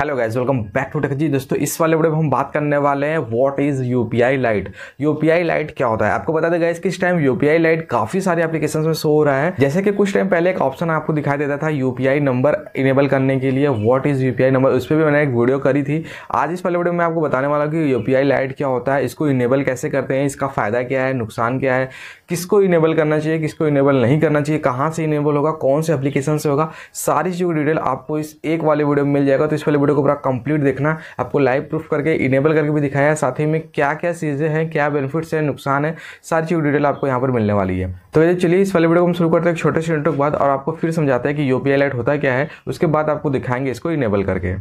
hello guys welcome back to जी दोस्तों इस वाले वीडियो में हम बात करने वाले हैं what is UPI lite UPI lite क्या होता है आपको बता दें गाइज कि इस टाइम यूपीआई लाइट काफ़ी सारे एप्लीकेशन में शो हो रहा है जैसे कि कुछ टाइम पहले एक ऑप्शन आपको दिखाई देता था यूपीआई नंबर इनेबल करने के लिए व्हाट इज़ यूपीआई नंबर उस पर भी मैंने एक वीडियो करी थी आज इस वाले वीडियो में आपको बताने वाला हूँ कि यूपीआई लाइट क्या होता है इसको इनेबल कैसे करते हैं इसका फ़ायदा क्या है नुकसान क्या है किसको इनेबल करना चाहिए किसको इनेबल नहीं करना चाहिए कहाँ से इनेबल होगा कौन से एप्लीकेशन से होगा सारी चीज़ों की डिटेल आपको इस एक वाले वीडियो में मिल जाएगा तो इस वाले वीडियो को पूरा कंप्लीट देखना आपको लाइव प्रूफ करके इनेबल करके भी दिखाया साथ ही में क्या क्या चीज़ें हैं क्या बेनिफिट्स हैं नुकसान है सारी चीज़ डिटेल आपको यहाँ पर मिलने वाली है तो ये चलिए इस वाले वीडियो को हम शुरू करते हैं छोटे से इंटरव्यू के बाद और आपको फिर समझाते हैं कि यू लाइट होता क्या है उसके बाद आपको दिखाएंगे इसको इनेबल करके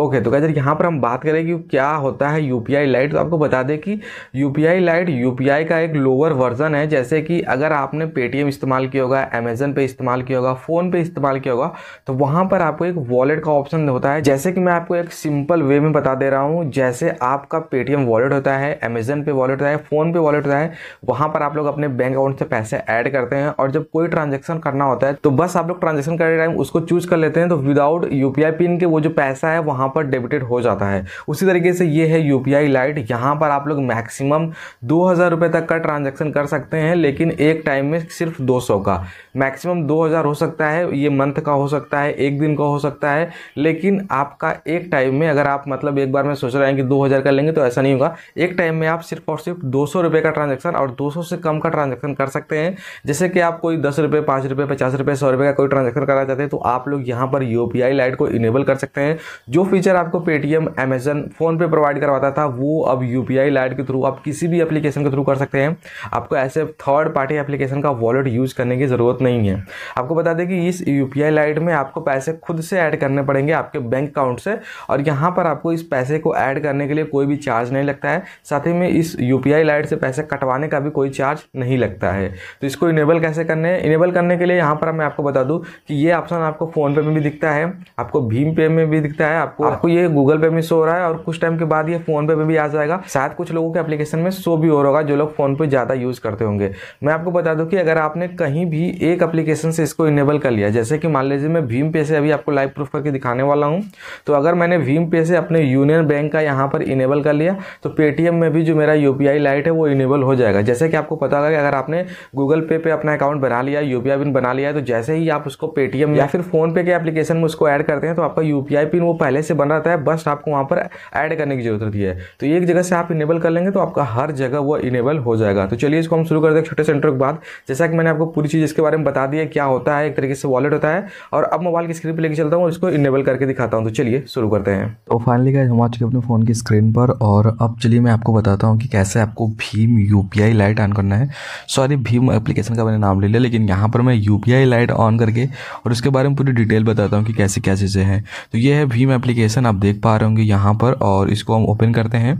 ओके तो गाजर यहाँ पर हम बात करें कि क्या होता है यू पी लाइट तो आपको बता दें कि यू पी लाइट यू का एक लोअर वर्जन है जैसे कि अगर आपने पेटीएम इस्तेमाल किया होगा अमेजन पे इस्तेमाल किया होगा फ़ोन पे इस्तेमाल किया होगा तो वहाँ पर आपको एक वॉलेट का ऑप्शन होता है जैसे कि मैं आपको एक सिंपल वे में बता दे रहा हूँ जैसे आपका पेटीएम वॉलेट होता है अमेजन पे वॉलेट होता है फ़ोन पे वॉलेट होता है वहाँ पर आप लोग अपने बैंक अकाउंट से पैसे ऐड करते हैं और जब कोई ट्रांजेक्शन करना होता है तो बस आप लोग ट्रांजेक्शन करते टाइम उसको चूज़ कर लेते हैं तो विदाउट यू पिन के वो जो पैसा है वहाँ वहाँ पर डेबिटेड हो जाता है उसी तरीके से ये है यू पी लाइट यहाँ पर आप लोग मैक्सिमम दो हज़ार रुपए तक का ट्रांजेक्शन कर सकते हैं लेकिन एक टाइम में सिर्फ दो सौ का मैक्सिमम 2000 हो सकता है ये मंथ का हो सकता है एक दिन का हो सकता है लेकिन आपका एक टाइम में अगर आप मतलब एक बार में सोच रहे हैं कि 2000 का लेंगे तो ऐसा नहीं होगा एक टाइम में आप सिर्फ और सिर्फ दो सौ का ट्रांजेक्शन और दो से कम का ट्रांजेक्शन कर सकते हैं जैसे कि आप कोई दस रुपये पाँच रुपये पचास रुपये सौ रुपये का कोई ट्रांजेक्शन करना चाहते हैं तो आप लोग यहाँ पर यू लाइट को इनेबल कर सकते हैं जो फीचर आपको पेटीएम अमेजन फ़ोनपे प्रोवाइड करवाता था वो अब यू लाइट के थ्रू आप किसी भी एप्लीकेशन के थ्रू कर सकते हैं आपको ऐसे थर्ड पार्टी एप्लीकेशन का वॉलेट यूज़ करने की ज़रूरत नहीं है आपको बता दें कि इस यू पी लाइट में आपको पैसे खुद से ऐड करने पड़ेंगे आपके बैंक अकाउंट से और यहाँ पर आपको इस पैसे को ऐड करने के लिए कोई भी चार्ज नहीं लगता है साथ ही में इस यू पी लाइट से पैसे कटवाने का भी कोई चार्ज नहीं लगता है तो इसको इनेबल कैसे करने हैं इनेबल करने के लिए यहाँ पर मैं आपको बता दूँ कि ये ऑप्शन आपको फ़ोनपे में भी दिखता है आपको भीम पे में भी दिखता है आपको आपको ये गूगल पे में शो हो रहा है और कुछ टाइम के बाद ये फ़ोनपे में भी आ जाएगा शायद कुछ लोगों के एप्लीकेशन में शो भी हो रहा होगा जो लोग फ़ोन पे ज़्यादा यूज़ करते होंगे मैं आपको बता दूँ कि अगर आपने कहीं भी एक एप्लीकेशन से इसको इनेबल कर लिया जैसे कि मान लीजिए मैं भीम पे से अभी आपको लाइव प्रूफ करके दिखाने वाला हूँ तो अगर मैंने भीम पे से अपने यूनियन बैंक का यहाँ पर इनेबल कर लिया तो पेटीएम में भी जो मेरा यू पी लाइट है वो इनेबल हो जाएगा जैसे कि आपको पता होगा अगर आपने गूगल पे पर अपना अकाउंट बना लिया यू पी पिन बना लिया तो जैसे ही आप उसको पेटीएम या फिर फोनपे के एप्लीकेशन में उसको ऐड करते हैं तो आपका यू पिन वो पहले से बन रहता है बस आपको वहाँ पर ऐड करने की जरूरत है तो एक जगह से आप इनेबल कर लेंगे तो आपका हर जगह वो इनेबल हो जाएगा तो चलिए इसको हम शुरू कर दें छोटे से इंटर के बाद जैसा कि मैंने आपको पूरी चीज़ इसके बारे में मैंने बता दिया क्या होता है एक तरीके से वॉलेट होता है और अब मोबाइल की स्क्रीन पर लेके चलता हूँ इसको इनेबल करके दिखाता हूँ तो चलिए शुरू करते हैं तो फाइनली गाइज हम आ चुके अपने फ़ोन की स्क्रीन पर और अब चलिए मैं आपको बताता हूँ कि कैसे आपको भीम यू लाइट ऑन करना है सॉरी भीम एप्लीकेशन का मैंने नाम ले लिया लेकिन यहाँ पर मैं यू लाइट ऑन करके और उसके बारे में पूरी डिटेल बताता हूँ कि कैसे क्या चीज़ें हैं तो ये है भीम एप्लीकेशन आप देख पा रहे होंगे यहाँ पर और इसको हम ओपन करते हैं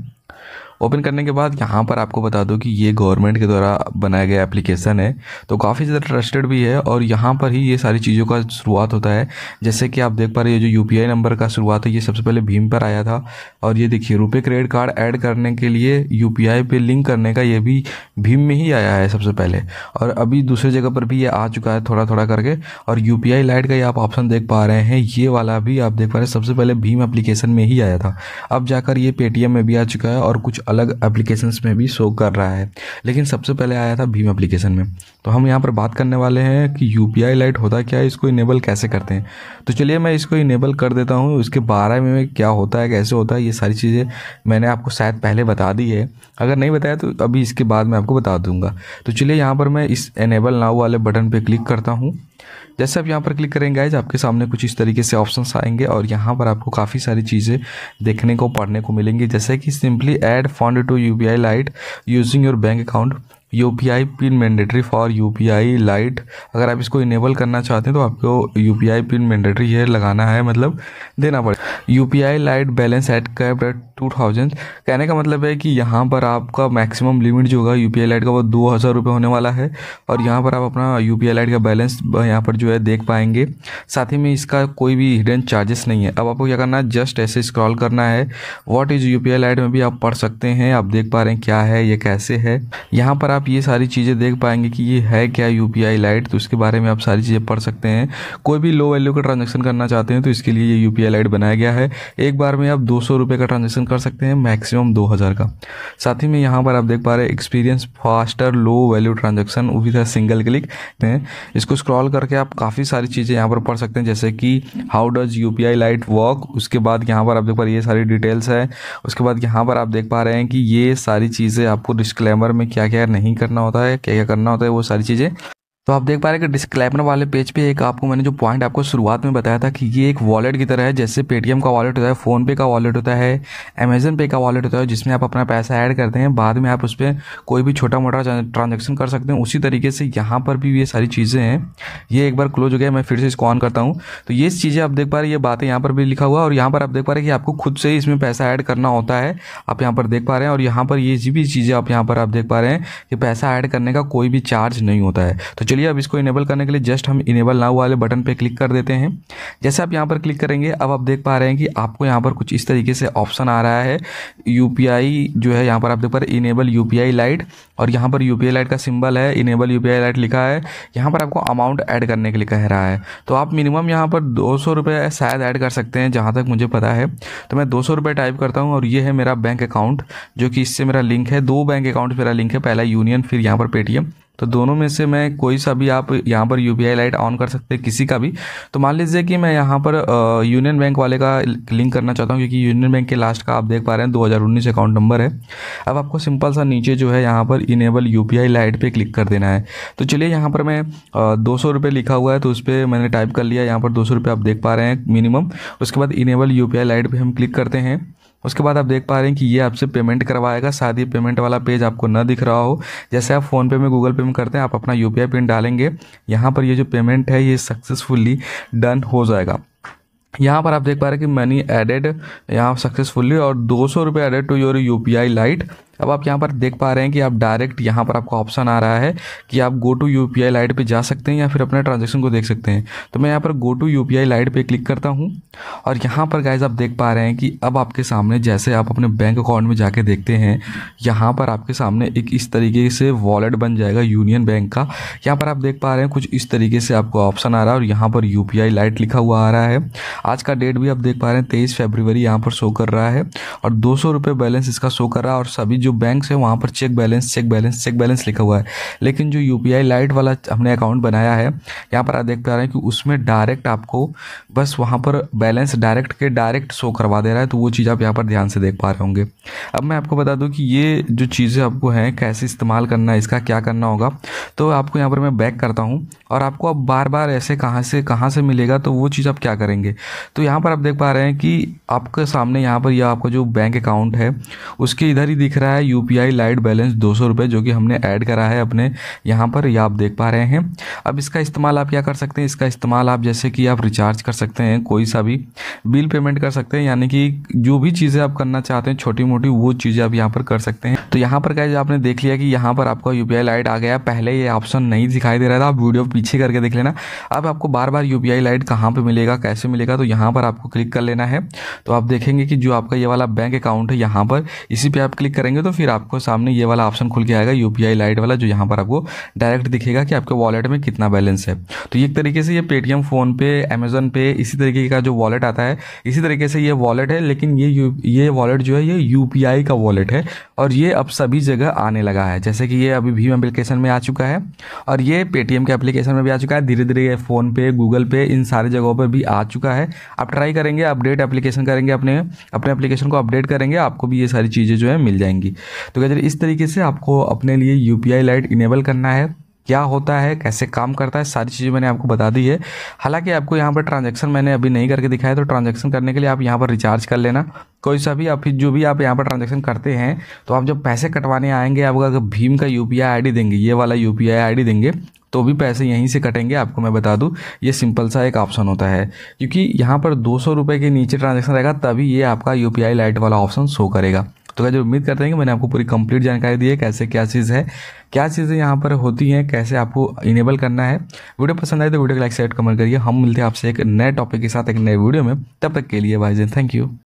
ओपन करने के बाद यहाँ पर आपको बता दो कि ये गवर्नमेंट के द्वारा बनाया गया एप्लीकेशन है तो काफ़ी ज़्यादा ट्रस्टेड भी है और यहाँ पर ही ये सारी चीज़ों का शुरुआत होता है जैसे कि आप देख पा रहे जो यू नंबर का शुरुआत है ये सबसे पहले भीम पर आया था और ये देखिए रुपये क्रेडिट कार्ड ऐड करने के लिए यू पे लिंक करने का ये भी भीम में ही आया है सबसे पहले और अभी दूसरे जगह पर भी ये आ चुका है थोड़ा थोड़ा करके और यू पी लाइट का ये आप ऑप्शन देख पा रहे हैं ये वाला भी आप देख पा रहे हैं सबसे पहले भीम एप्लीकेशन में ही आया था अब जाकर ये पेटीएम में भी आ चुका है और कुछ अलग एप्लीकेशन में भी शो कर रहा है लेकिन सबसे पहले आया था भीम एप्लीकेशन में तो हम यहाँ पर बात करने वाले हैं कि यू पी आई लाइट होता क्या है इसको इनेबल कैसे करते हैं तो चलिए मैं इसको इनेबल कर देता हूँ इसके बारे में क्या होता है कैसे होता है ये सारी चीज़ें मैंने आपको शायद पहले बता दी है अगर नहीं बताया तो अभी इसके बाद मैं आपको बता दूंगा तो चलिए यहाँ पर मैं इस इनेबल नाव वाले बटन पर क्लिक करता हूँ जैसे आप यहाँ पर क्लिक करेंगे गाइज आपके सामने कुछ इस तरीके से ऑप्शंस आएंगे और यहाँ पर आपको काफ़ी सारी चीज़ें देखने को पढ़ने को मिलेंगी जैसे कि simply add fund to U B I lite using your bank account U P I PIN mandatory for U P I lite अगर आप इसको इनेबल करना चाहते हैं तो आपको U P I PIN mandatory है लगाना है मतलब देना पड़ेगा U P I lite balance at cap at two thousand कहने का मतलब है कि यहाँ पर आपका मैक्सिमम लिमिट जो होगा यू पी आई लाइट का वो दो हज़ार रुपये होने वाला है और यहाँ पर आप अपना यू पी आई लाइट का बैलेंस यहाँ पर जो है देख पाएंगे साथ ही में इसका कोई भी हिडन चार्जेस नहीं है अब आपको क्या करना है जस्ट ऐसे स्क्रॉल करना है what is U P I lite में भी आप पढ़ सकते हैं आप देख पा रहे हैं क्या है ये कैसे है यहाँ पर आप आप ये सारी चीज़ें देख पाएंगे कि ये है क्या यू पी आई लाइट तो इसके बारे में आप सारी चीज़ें पढ़ सकते हैं कोई भी लो वैल्यू का ट्रांजेक्शन करना चाहते हैं तो इसके लिए ये यू लाइट बनाया गया है एक बार में आप दो सौ रुपये का ट्रांजेक्शन कर सकते हैं मैक्सिमम दो हज़ार का साथ ही में यहाँ पर आप देख पा रहे experience faster low value transaction with a single click इसको स्क्रॉल करके आप काफ़ी सारी चीज़ें यहाँ पर पढ़ सकते हैं जैसे कि how does U P I lite work उसके बाद यहाँ पर आप देख पा रहे ये सारी डिटेल्स है उसके बाद यहाँ पर आप देख पा रहे हैं कि ये सारी चीज़ें आपको डिस्क्लेमर में क्या क्या नहीं नहीं करना होता है क्या क्या करना होता है वो सारी चीज़ें तो आप देख पा रहे हैं कि डिस्क्लेमर वाले पेज पे एक आपको मैंने जो पॉइंट आपको शुरुआत में बताया था कि ये एक वॉलेट की तरह है जैसे पेटीएम का वॉलेट होता है फ़ोनपे का वॉलेट होता है अमेजन पे का वॉलेट होता है जिसमें आप अपना पैसा ऐड करते हैं बाद में आप उस पर कोई भी छोटा मोटा ट्रांजेक्शन कर सकते हैं उसी तरीके से यहाँ पर भी ये सारी चीज़ें हैं ये एक बार क्लोज हो गया मैं फिर से इसको ऑन करता हूँ तो ये चीज़ें आप देख पा रहे ये बातें यहाँ पर भी लिखा हुआ और यहाँ पर आप देख पा रहे कि आपको खुद से ही इसमें पैसा ऐड करना होता है आप यहाँ पर देख पा रहे हैं और यहाँ पर ये भी चीज़ें आप यहाँ पर आप देख पा रहे हैं कि पैसा ऐड करने का कोई भी चार्ज नहीं होता है तो चलिए अब इसको इनेबल करने के लिए जस्ट हम इनेबल नाउ वाले बटन पे क्लिक कर देते हैं जैसे आप यहाँ पर क्लिक करेंगे अब आप देख पा रहे हैं कि आपको यहाँ पर कुछ इस तरीके से ऑप्शन आ रहा है यू जो है यहाँ पर आप देख पा रहे इनेबल यू लाइट और यहाँ पर यू लाइट का सिम्बल है इनेबल यू लाइट लिखा है यहाँ पर आपको अमाउंट ऐड करने के लिए कह रहा है तो आप मिनिमम यहाँ पर दो सौ शायद ऐड कर सकते हैं जहाँ तक मुझे पता है तो मैं दो सौ टाइप करता हूँ और ये है मेरा बैंक अकाउंट जो कि इससे मेरा लिंक है दो बैंक अकाउंट मेरा लिंक है पहला यूनियन फिर यहाँ पर पेटीएम तो दोनों में से मैं कोई सा भी आप यहाँ पर यू लाइट ऑन कर सकते हैं किसी का भी तो मान लीजिए कि मैं यहाँ पर यूनियन बैंक वाले का लिंक करना चाहता हूँ क्योंकि यूनियन बैंक के लास्ट का आप देख पा रहे हैं 2019 अकाउंट नंबर है अब आपको सिंपल सा नीचे जो है यहाँ पर इनेबल यू लाइट पर क्लिक कर देना है तो चलिए यहाँ पर मैं दो सौ लिखा हुआ है तो उस पर मैंने टाइप कर लिया यहाँ पर दो सौ आप देख पा रहे हैं मिनिमम उसके बाद इनेबल यू लाइट पर हम क्लिक करते हैं उसके बाद आप देख पा रहे हैं कि ये आपसे पेमेंट करवाएगा साथ ही पेमेंट वाला पेज आपको न दिख रहा हो जैसे आप फोन पे में गूगल पे में करते हैं आप अपना यू पिन डालेंगे यहाँ पर ये जो पेमेंट है ये सक्सेसफुली डन हो जाएगा यहाँ पर आप देख पा रहे हैं कि मनी एडेड यहाँ सक्सेसफुली और दो सौ रुपये added to your U P lite अब आप यहाँ पर देख पा रहे हैं कि आप डायरेक्ट यहाँ पर आपका ऑप्शन आ रहा है कि आप go to U P I lite पर जा सकते हैं या फिर अपने ट्रांजेक्शन को देख सकते हैं तो मैं यहाँ पर go to U P I lite पर क्लिक करता हूँ और यहाँ पर गाइज आप देख पा रहे हैं कि अब आपके सामने जैसे आप अपने बैंक अकाउंट में जाके देखते हैं यहाँ पर आपके सामने एक इस तरीके से वॉलेट बन जाएगा यूनियन बैंक का यहाँ पर आप देख पा रहे हैं कुछ इस तरीके से आपको ऑप्शन आ रहा है और यहाँ पर यू पी आई लाइट लिखा हुआ आ रहा है आज का डेट भी आप देख पा रहे हैं तेईस फेबरवरी यहाँ पर शो कर रहा है और दो सौ बैलेंस इसका शो कर रहा है और सभी जो बैंक्स है वहाँ पर check balance check balance check balance लिखा हुआ है लेकिन जो यू लाइट वाला हमने अकाउंट बनाया है यहाँ पर आप देख पा रहे हैं कि उसमें डायरेक्ट आपको बस वहाँ पर बैलेंस डायरेक्ट के डायरेक्ट शो करवा दे रहा है तो वो चीज़ आप यहाँ पर ध्यान से देख पा रहे होंगे अब मैं आपको बता दूँ कि ये जो चीज़ें आपको हैं कैसे इस्तेमाल करना है इसका क्या करना होगा तो आपको यहाँ पर मैं बैक करता हूँ और आपको अब बार बार ऐसे कहाँ से कहाँ से मिलेगा तो वो चीज़ आप क्या करेंगे तो यहाँ पर आप देख पा रहे हैं कि आपके सामने यहाँ पर यह आपका जो बैंक अकाउंट है उसके इधर ही दिख रहा है है U P I lite balance दो सौ रुपये जो कि हमने ऐड करा है अपने यहाँ पर यह आप देख पा रहे हैं अब इसका इस्तेमाल आप क्या कर सकते हैं इसका इस्तेमाल आप जैसे कि आप रिचार्ज कर सकते हैं कोई सा भी बिल पेमेंट कर सकते हैं यानी कि जो भी चीज़ें आप करना चाहते हैं छोटी मोटी वो चीज़ें आप यहाँ पर कर सकते हैं तो यहाँ पर क्या आपने देख लिया कि यहाँ पर आपका यू पी लाइट आ गया पहले ये ऑप्शन नहीं दिखाई दे रहा था आप वीडियो पीछे करके देख लेना अब आपको बार बार यू पी आई लाइट कहाँ पर मिलेगा कैसे मिलेगा तो यहाँ पर आपको क्लिक कर लेना है तो आप देखेंगे कि जो आपका ये वाला बैंक अकाउंट है यहाँ पर इसी पर आप क्लिक करेंगे तो फिर आपको सामने ये वाला ऑप्शन खुल के आएगा यू पी लाइट वाला जो यहाँ पर आपको डायरेक्ट दिखेगा कि आपके वॉलेट में कितना बैलेंस है तो एक तरीके से ये पेटीएम फ़ोन पे अमेजोन पे इसी तरीके का जो वॉलेट आता है इसी तरीके से ये वॉलेट है लेकिन ये ये वॉलेट जो है ये यू का वॉलेट है और ये अब सभी जगह आने लगा है जैसे कि ये अभी भीम एप्लीकेशन में आ चुका है और ये पेटीएम के एप्लीकेशन में भी आ चुका है धीरे धीरे ये फ़ोन पे गूगल पे इन सारे जगहों पर भी आ चुका है आप ट्राई करेंगे अपडेट एप्लीकेशन करेंगे अपने अपने एप्लीकेशन को अपडेट करेंगे आपको भी ये सारी चीज़ें जो है मिल जाएंगी तो क्या इस तरीके से आपको अपने लिए यू लाइट इनेबल करना है क्या होता है कैसे काम करता है सारी चीज़ें मैंने आपको बता दी है हालांकि आपको यहाँ पर ट्रांजैक्शन मैंने अभी नहीं करके दिखाया तो ट्रांजैक्शन करने के लिए आप यहाँ पर रिचार्ज कर लेना कोई सा भी आप जो भी आप यहाँ पर ट्रांजैक्शन करते हैं तो आप जब पैसे कटवाने आएंगे आप अगर भीम का यू पी देंगे ये वाला यू पी देंगे तो भी पैसे यहीं से कटेंगे आपको मैं बता दूं ये सिंपल सा एक ऑप्शन होता है क्योंकि यहाँ पर दो सौ के नीचे ट्रांजेक्शन रहेगा तभी ये आपका यू लाइट वाला ऑप्शन शो करेगा तो क्या उम्मीद करते हैं कि मैंने आपको पूरी कंप्लीट जानकारी दी है कैसे क्या चीज़ है क्या चीज़ें यहाँ पर होती हैं कैसे आपको इनेबल करना है वीडियो पसंद आए तो वीडियो को लाइक शेयर कमेंट करिए हम मिलते हैं आपसे एक नए टॉपिक के साथ एक नए वीडियो में तब तक के लिए भाई जी थैंक यू